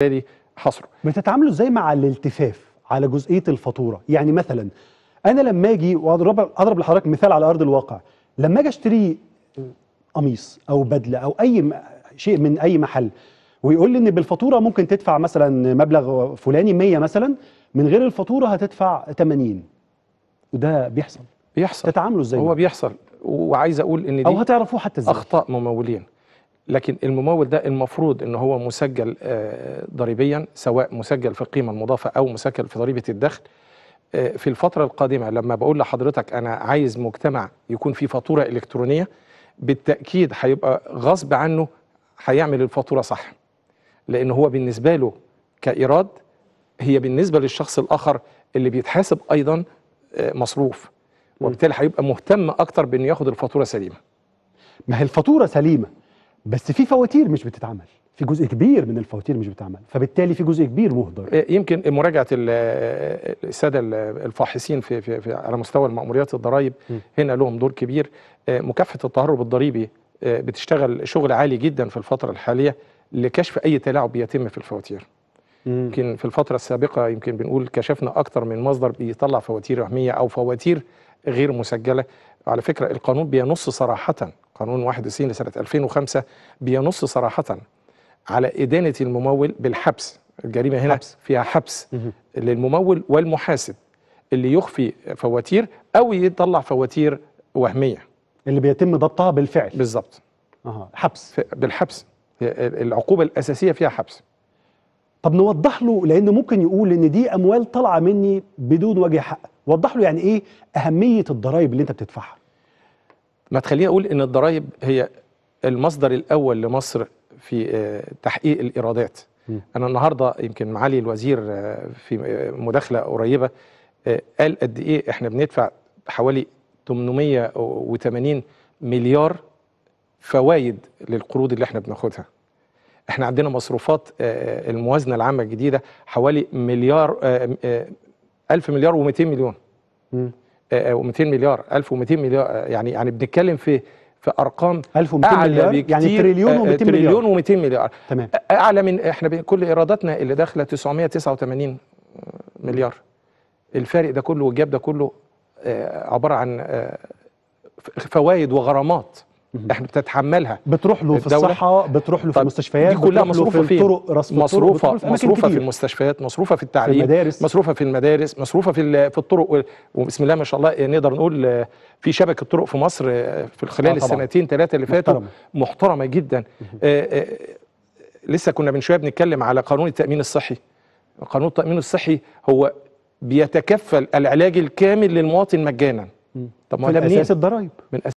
بالتالي حصره بتتعاملوا ازاي مع الالتفاف على جزئيه الفاتوره يعني مثلا انا لما اجي واضرب اضرب لحضرتك مثال على ارض الواقع لما اجي اشتري قميص او بدله او اي شيء من اي محل ويقول لي ان بالفاتوره ممكن تدفع مثلا مبلغ فلاني 100 مثلا من غير الفاتوره هتدفع 80 وده بيحصل بيحصل تتعاملوا ازاي هو بيحصل وعايز اقول ان دي او هتعرفوه حتى ازاي اخطاء ممولين لكن الممول ده المفروض ان هو مسجل آه، ضريبيا سواء مسجل في القيمه المضافه او مسجل في ضريبه الدخل آه، في الفتره القادمه لما بقول لحضرتك انا عايز مجتمع يكون فيه فاتوره الكترونيه بالتاكيد هيبقى غصب عنه هيعمل الفاتوره صح لان هو بالنسبه له كايراد هي بالنسبه للشخص الاخر اللي بيتحاسب ايضا آه، مصروف وبالتالي هيبقى مهتم اكتر بانه ياخد الفاتوره سليمه ما هي الفاتوره سليمه بس في فواتير مش بتتعمل في جزء كبير من الفواتير مش بتعمل فبالتالي في جزء كبير مهدر إيه، يمكن مراجعه إيه، إيه، الساده الفاحصين في, في, في على مستوى المأموريات الضرائب هنا لهم دور كبير مكافحه التهرب الضريبي بتشتغل شغل عالي جدا في الفتره الحاليه لكشف اي تلاعب بيتم في الفواتير يمكن في الفتره السابقه يمكن بنقول كشفنا اكثر من مصدر بيطلع فواتير وهميه او فواتير غير مسجله وعلى فكرة القانون بينص صراحة قانون 91 لسنة 2005 بينص صراحة على إدانة الممول بالحبس الجريمة هنا حبس. فيها حبس للممول والمحاسب اللي يخفي فواتير أو يطلع فواتير وهمية اللي بيتم ضبطها بالفعل بالظبط أه. حبس بالحبس العقوبة الأساسية فيها حبس طب نوضح له لأنه ممكن يقول إن دي أموال طالعة مني بدون وجه حق وضح له يعني إيه أهمية الضرايب اللي أنت بتدفعها ما تخليني اقول ان الضرائب هي المصدر الاول لمصر في آه، تحقيق الايرادات انا النهارده يمكن معالي الوزير آه، في آه، مداخله قريبه قال قد ايه احنا بندفع حوالي 880 مليار فوائد للقروض اللي احنا بناخدها احنا عندنا مصروفات الموازنه العامه الجديده حوالي مليار 1000 مليار و200 مليون م. آه، آه، و200 مليار 1200 مليار آه، يعني يعني بنتكلم في في ارقام 1200 مليار يعني تريليون و200 مليار تريليون و200 مليار تمام اعلى من احنا كل ايراداتنا اللي داخله 989 مليار الفارق ده كله والجاب ده كله عباره عن فوائد وغرامات احنا بتتحملها بتروح له في الصحه بتروح له في المستشفيات دي كلها مصروفه في الطرق مصروفه في مصروفه في, في المستشفيات مصروفه في التعليم في المدارس مصروفه في المدارس مصروفه في في الطرق وبسم الله ما شاء الله نقدر نقول آه، في شبكه طرق في مصر آه، في خلال آه السنتين ثلاثه اللي فاتوا محترمه, محترمة جدا آه آه لسه كنا من شويه بنتكلم على قانون التامين الصحي قانون التامين الصحي هو بيتكفل العلاج الكامل للمواطن مجانا طب من اساس الضرائب من أساس